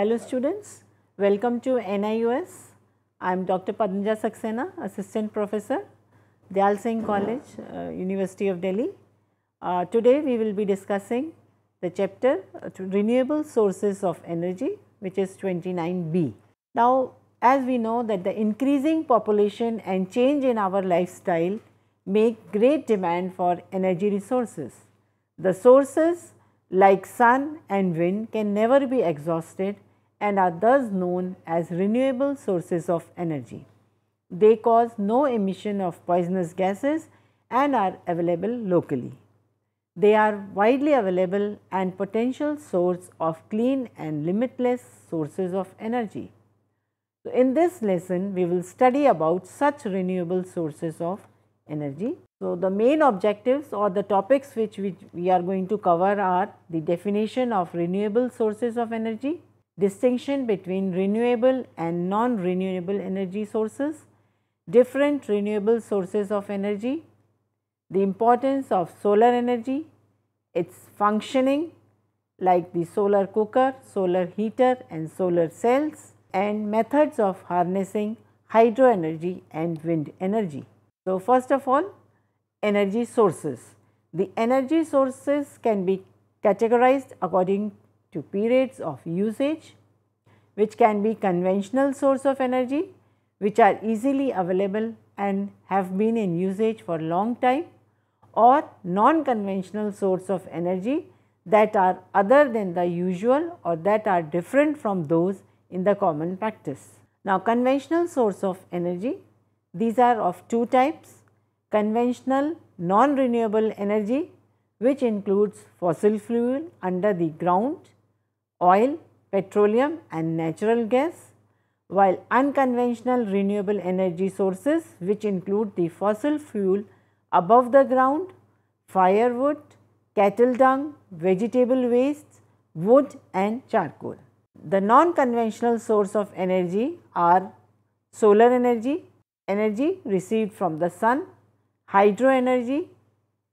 Hello students, welcome to NIUS. I am Dr. Padmija Saxena, Assistant Professor, Dayal Singh College, uh, University of Delhi. Uh, today we will be discussing the chapter uh, Renewable Sources of Energy which is 29b. Now as we know that the increasing population and change in our lifestyle make great demand for energy resources. The sources like sun and wind can never be exhausted and are thus known as renewable sources of energy. They cause no emission of poisonous gases and are available locally. They are widely available and potential source of clean and limitless sources of energy. So, in this lesson we will study about such renewable sources of energy. So, the main objectives or the topics which, which we are going to cover are the definition of renewable sources of energy, distinction between renewable and non-renewable energy sources, different renewable sources of energy, the importance of solar energy, its functioning like the solar cooker, solar heater and solar cells and methods of harnessing hydro energy and wind energy. So, first of all energy sources. The energy sources can be categorized according to periods of usage which can be conventional source of energy which are easily available and have been in usage for long time or non-conventional source of energy that are other than the usual or that are different from those in the common practice. Now, conventional source of energy, these are of two types, conventional non-renewable energy which includes fossil fuel under the ground oil, petroleum and natural gas, while unconventional renewable energy sources which include the fossil fuel above the ground, firewood, cattle dung, vegetable waste, wood and charcoal. The non-conventional source of energy are solar energy, energy received from the sun, hydro energy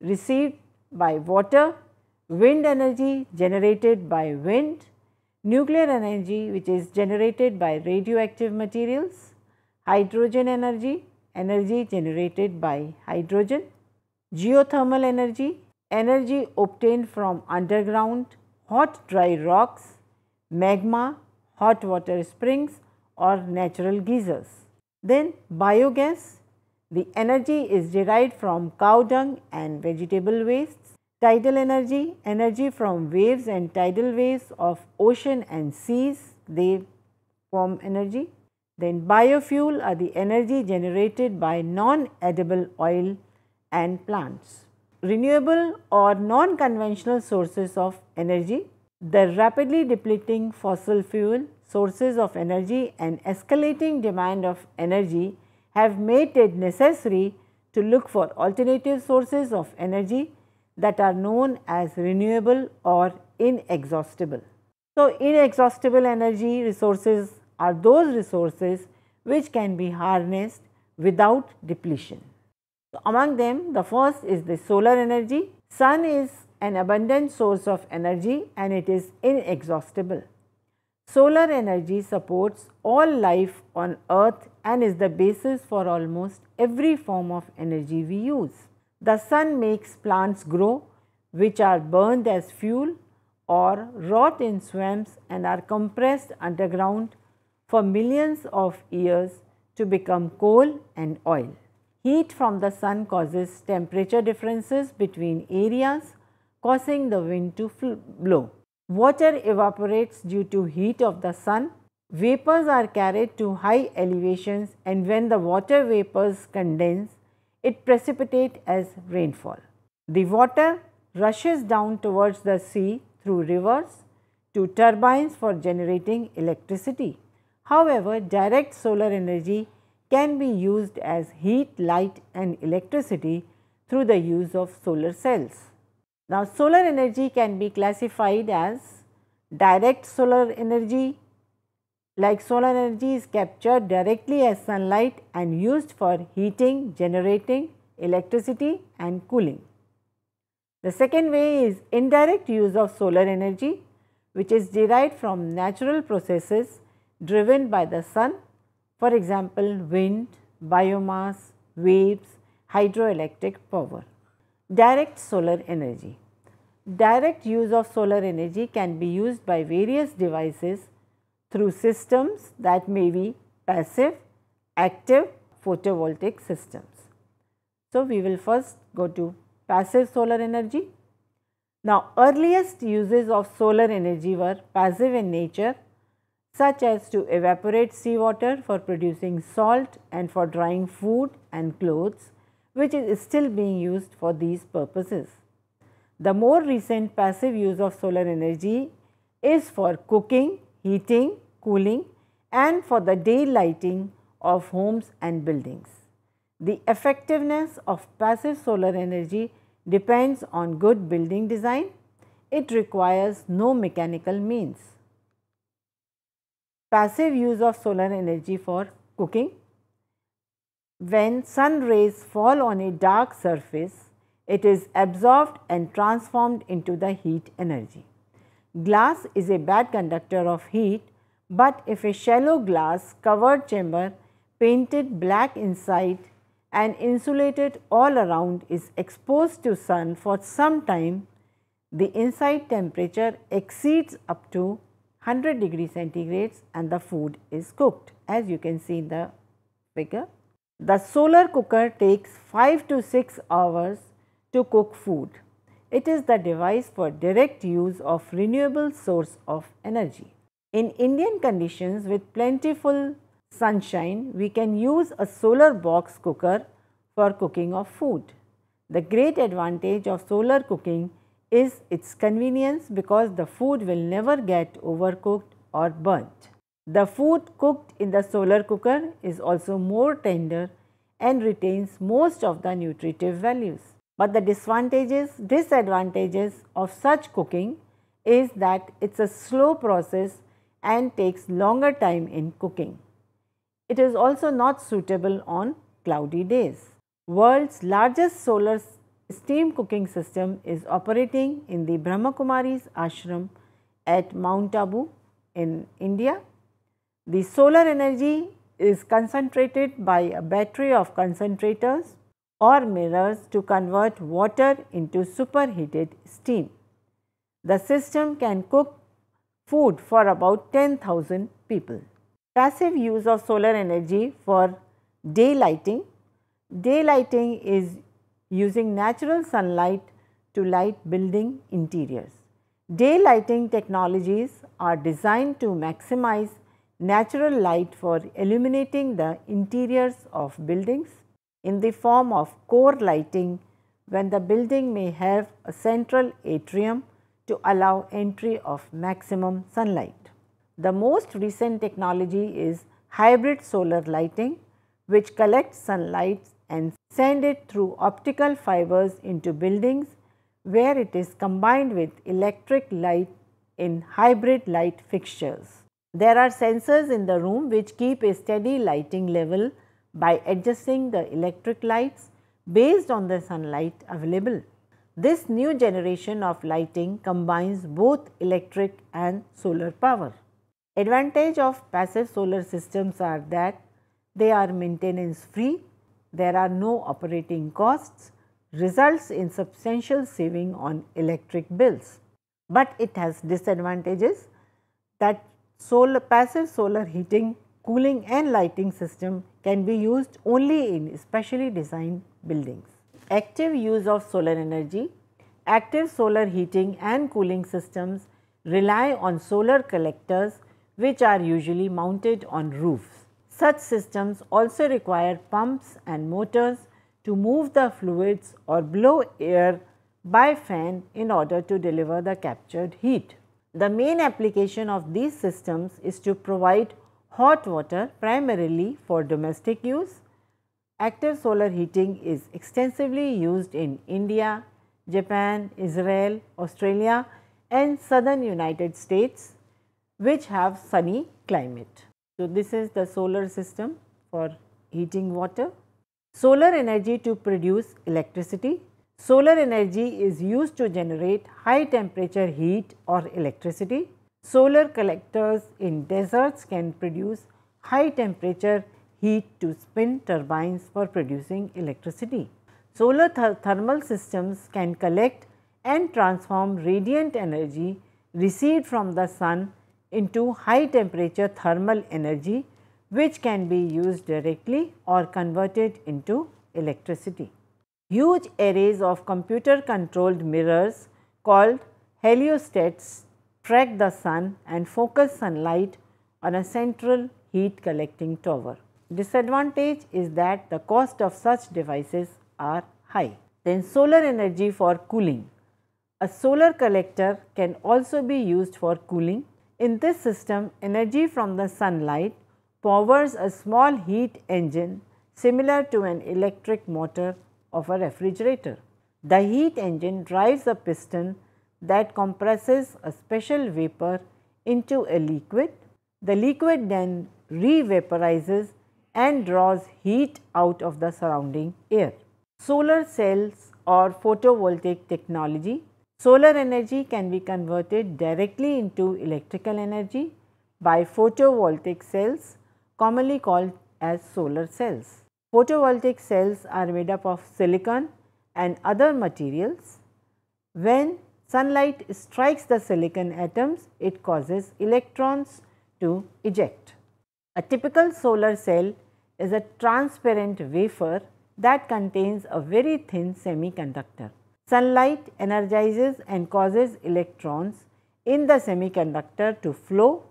received by water, wind energy generated by wind, nuclear energy which is generated by radioactive materials, hydrogen energy, energy generated by hydrogen, geothermal energy, energy obtained from underground hot dry rocks, magma, hot water springs or natural geysers. Then biogas, the energy is derived from cow dung and vegetable waste. Tidal energy, energy from waves and tidal waves of ocean and seas, they form energy. Then biofuel are the energy generated by non-edible oil and plants. Renewable or non-conventional sources of energy, the rapidly depleting fossil fuel sources of energy and escalating demand of energy have made it necessary to look for alternative sources of energy that are known as renewable or inexhaustible. So, inexhaustible energy resources are those resources which can be harnessed without depletion. So, among them the first is the solar energy. Sun is an abundant source of energy and it is inexhaustible. Solar energy supports all life on earth and is the basis for almost every form of energy we use. The sun makes plants grow which are burned as fuel or rot in swamps and are compressed underground for millions of years to become coal and oil. Heat from the sun causes temperature differences between areas causing the wind to blow. Water evaporates due to heat of the sun. Vapors are carried to high elevations and when the water vapors condense, it precipitate as rainfall. The water rushes down towards the sea through rivers to turbines for generating electricity. However, direct solar energy can be used as heat, light and electricity through the use of solar cells. Now, solar energy can be classified as direct solar energy, like solar energy is captured directly as sunlight and used for heating, generating electricity and cooling. The second way is indirect use of solar energy which is derived from natural processes driven by the sun for example wind, biomass, waves, hydroelectric power. Direct solar energy. Direct use of solar energy can be used by various devices through systems that may be passive, active photovoltaic systems. So, we will first go to passive solar energy. Now, earliest uses of solar energy were passive in nature such as to evaporate seawater for producing salt and for drying food and clothes which is still being used for these purposes. The more recent passive use of solar energy is for cooking, heating cooling and for the day lighting of homes and buildings. The effectiveness of passive solar energy depends on good building design. It requires no mechanical means. Passive use of solar energy for cooking. When sun rays fall on a dark surface, it is absorbed and transformed into the heat energy. Glass is a bad conductor of heat but if a shallow glass covered chamber painted black inside and insulated all around is exposed to sun for some time, the inside temperature exceeds up to 100 degree centigrades and the food is cooked as you can see in the figure. The solar cooker takes 5 to 6 hours to cook food. It is the device for direct use of renewable source of energy. In Indian conditions with plentiful sunshine, we can use a solar box cooker for cooking of food. The great advantage of solar cooking is its convenience because the food will never get overcooked or burnt. The food cooked in the solar cooker is also more tender and retains most of the nutritive values. But the disadvantages, disadvantages of such cooking is that it's a slow process and takes longer time in cooking. It is also not suitable on cloudy days. World's largest solar steam cooking system is operating in the Brahmakumari's ashram at Mount Abu in India. The solar energy is concentrated by a battery of concentrators or mirrors to convert water into superheated steam. The system can cook food for about 10,000 people. Passive use of solar energy for day lighting. Day lighting is using natural sunlight to light building interiors. Day lighting technologies are designed to maximize natural light for illuminating the interiors of buildings in the form of core lighting when the building may have a central atrium to allow entry of maximum sunlight. The most recent technology is hybrid solar lighting which collects sunlight and send it through optical fibers into buildings where it is combined with electric light in hybrid light fixtures. There are sensors in the room which keep a steady lighting level by adjusting the electric lights based on the sunlight available. This new generation of lighting combines both electric and solar power. Advantage of passive solar systems are that they are maintenance free, there are no operating costs, results in substantial saving on electric bills. But it has disadvantages that solar, passive solar heating, cooling and lighting system can be used only in specially designed buildings active use of solar energy, active solar heating and cooling systems rely on solar collectors which are usually mounted on roofs. Such systems also require pumps and motors to move the fluids or blow air by fan in order to deliver the captured heat. The main application of these systems is to provide hot water primarily for domestic use Active solar heating is extensively used in India, Japan, Israel, Australia and southern United States which have sunny climate. So, this is the solar system for heating water. Solar energy to produce electricity. Solar energy is used to generate high temperature heat or electricity. Solar collectors in deserts can produce high temperature heat to spin turbines for producing electricity. Solar th thermal systems can collect and transform radiant energy received from the sun into high temperature thermal energy which can be used directly or converted into electricity. Huge arrays of computer controlled mirrors called heliostats track the sun and focus sunlight on a central heat collecting tower. Disadvantage is that the cost of such devices are high. Then solar energy for cooling. A solar collector can also be used for cooling. In this system, energy from the sunlight powers a small heat engine similar to an electric motor of a refrigerator. The heat engine drives a piston that compresses a special vapor into a liquid. The liquid then re-vaporizes and draws heat out of the surrounding air. Solar cells or photovoltaic technology. Solar energy can be converted directly into electrical energy by photovoltaic cells commonly called as solar cells. Photovoltaic cells are made up of silicon and other materials. When sunlight strikes the silicon atoms, it causes electrons to eject. A typical solar cell is a transparent wafer that contains a very thin semiconductor. Sunlight energizes and causes electrons in the semiconductor to flow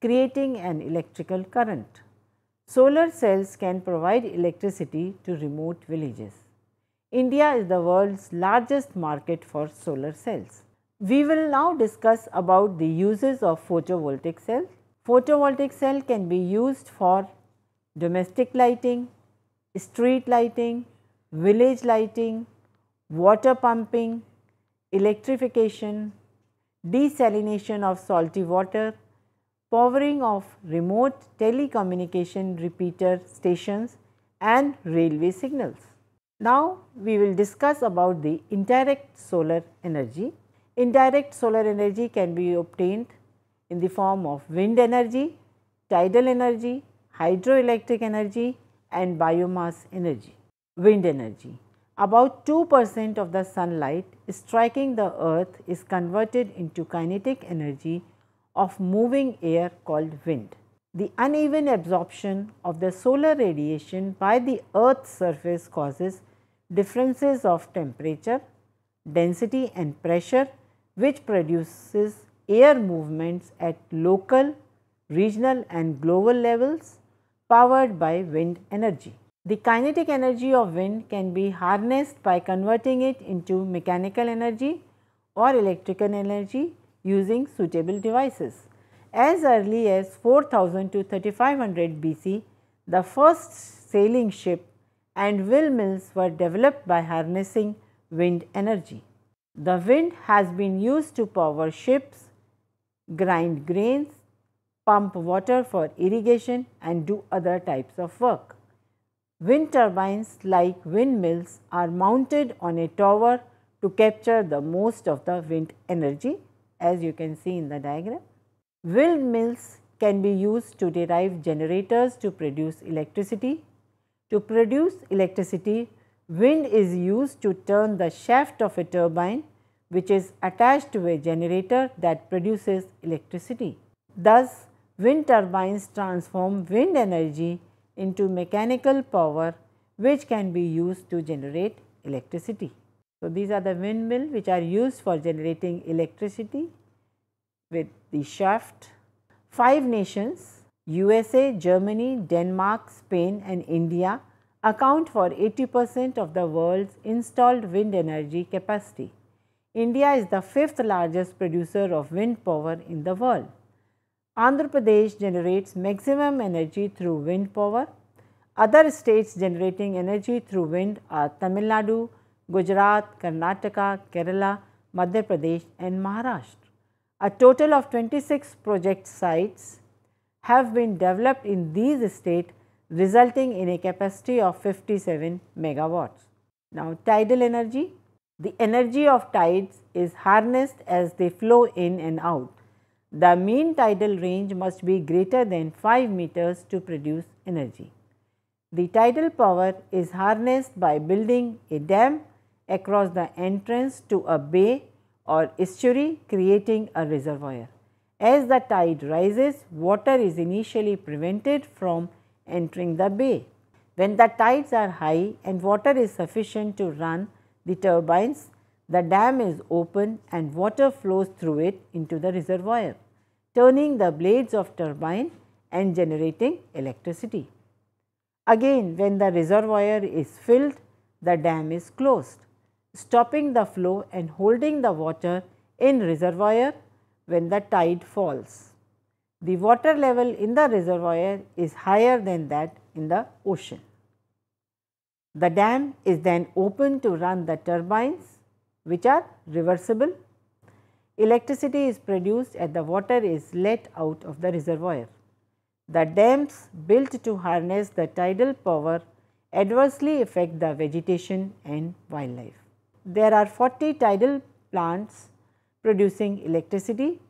creating an electrical current. Solar cells can provide electricity to remote villages. India is the world's largest market for solar cells. We will now discuss about the uses of photovoltaic cell. Photovoltaic cell can be used for domestic lighting, street lighting, village lighting, water pumping, electrification, desalination of salty water, powering of remote telecommunication repeater stations and railway signals. Now, we will discuss about the indirect solar energy. Indirect solar energy can be obtained in the form of wind energy, tidal energy, hydroelectric energy and biomass energy, wind energy. About 2 percent of the sunlight striking the earth is converted into kinetic energy of moving air called wind. The uneven absorption of the solar radiation by the earth's surface causes differences of temperature, density and pressure which produces air movements at local, regional and global levels powered by wind energy. The kinetic energy of wind can be harnessed by converting it into mechanical energy or electrical energy using suitable devices. As early as 4000 to 3500 BC, the first sailing ship and wheel mills were developed by harnessing wind energy. The wind has been used to power ships, grind grains, pump water for irrigation and do other types of work. Wind turbines like windmills are mounted on a tower to capture the most of the wind energy as you can see in the diagram. Windmills can be used to derive generators to produce electricity. To produce electricity, wind is used to turn the shaft of a turbine which is attached to a generator that produces electricity. Thus, wind turbines transform wind energy into mechanical power which can be used to generate electricity. So, these are the windmill which are used for generating electricity with the shaft. Five nations USA, Germany, Denmark, Spain and India account for 80 percent of the world's installed wind energy capacity. India is the fifth largest producer of wind power in the world. Andhra Pradesh generates maximum energy through wind power. Other states generating energy through wind are Tamil Nadu, Gujarat, Karnataka, Kerala, Madhya Pradesh and Maharashtra. A total of 26 project sites have been developed in these states resulting in a capacity of 57 megawatts. Now, tidal energy. The energy of tides is harnessed as they flow in and out the mean tidal range must be greater than 5 meters to produce energy. The tidal power is harnessed by building a dam across the entrance to a bay or estuary creating a reservoir. As the tide rises, water is initially prevented from entering the bay. When the tides are high and water is sufficient to run the turbines, the dam is open and water flows through it into the reservoir turning the blades of turbine and generating electricity. Again when the reservoir is filled, the dam is closed, stopping the flow and holding the water in reservoir when the tide falls. The water level in the reservoir is higher than that in the ocean. The dam is then open to run the turbines which are reversible electricity is produced as the water is let out of the reservoir. The dams built to harness the tidal power adversely affect the vegetation and wildlife. There are 40 tidal plants producing electricity.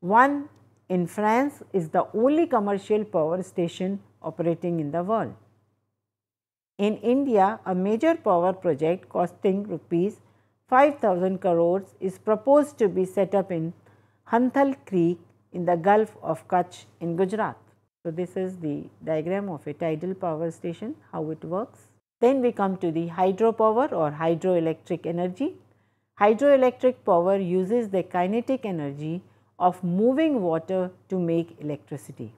One in France is the only commercial power station operating in the world. In India, a major power project costing rupees 5,000 crores is proposed to be set up in Hanthal Creek in the Gulf of Kutch in Gujarat. So, this is the diagram of a tidal power station, how it works. Then we come to the hydropower or hydroelectric energy. Hydroelectric power uses the kinetic energy of moving water to make electricity.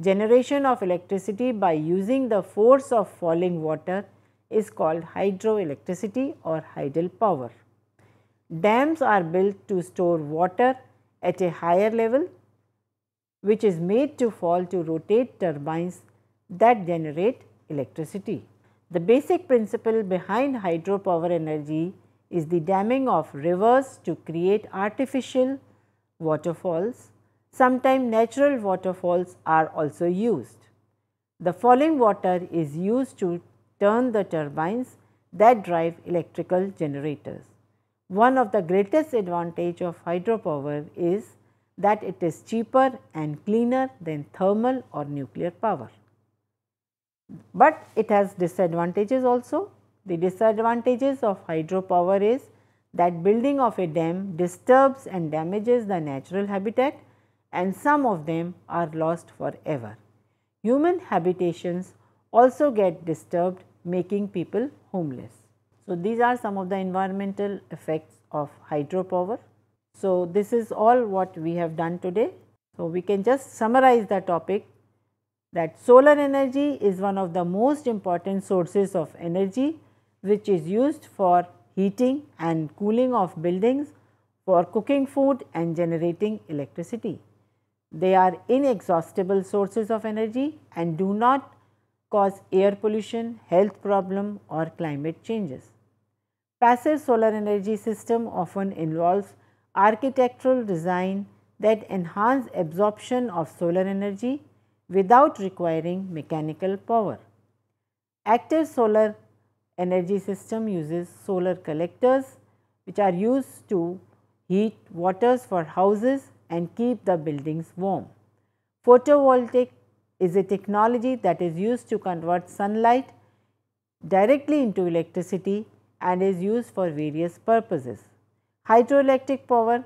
Generation of electricity by using the force of falling water is called hydroelectricity or hydel power. Dams are built to store water at a higher level which is made to fall to rotate turbines that generate electricity. The basic principle behind hydropower energy is the damming of rivers to create artificial waterfalls. Sometimes natural waterfalls are also used. The falling water is used to turn the turbines that drive electrical generators. One of the greatest advantage of hydropower is that it is cheaper and cleaner than thermal or nuclear power. But it has disadvantages also. The disadvantages of hydropower is that building of a dam disturbs and damages the natural habitat and some of them are lost forever. Human habitations also get disturbed making people homeless. So, these are some of the environmental effects of hydropower. So, this is all what we have done today. So, we can just summarize the topic that solar energy is one of the most important sources of energy which is used for heating and cooling of buildings, for cooking food and generating electricity. They are inexhaustible sources of energy and do not cause air pollution, health problem or climate changes. Passive solar energy system often involves architectural design that enhance absorption of solar energy without requiring mechanical power. Active solar energy system uses solar collectors which are used to heat waters for houses and keep the buildings warm. Photovoltaic is a technology that is used to convert sunlight directly into electricity and is used for various purposes. Hydroelectric power,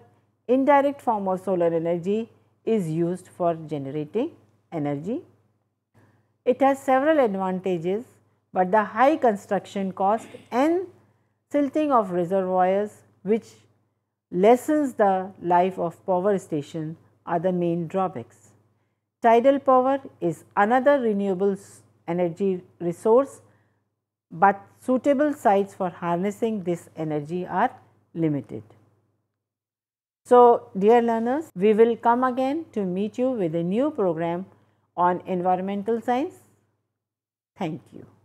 indirect form of solar energy is used for generating energy. It has several advantages, but the high construction cost and silting of reservoirs which lessens the life of power station are the main drawbacks. Tidal power is another renewable energy resource, but suitable sites for harnessing this energy are limited. So, dear learners, we will come again to meet you with a new program on environmental science. Thank you.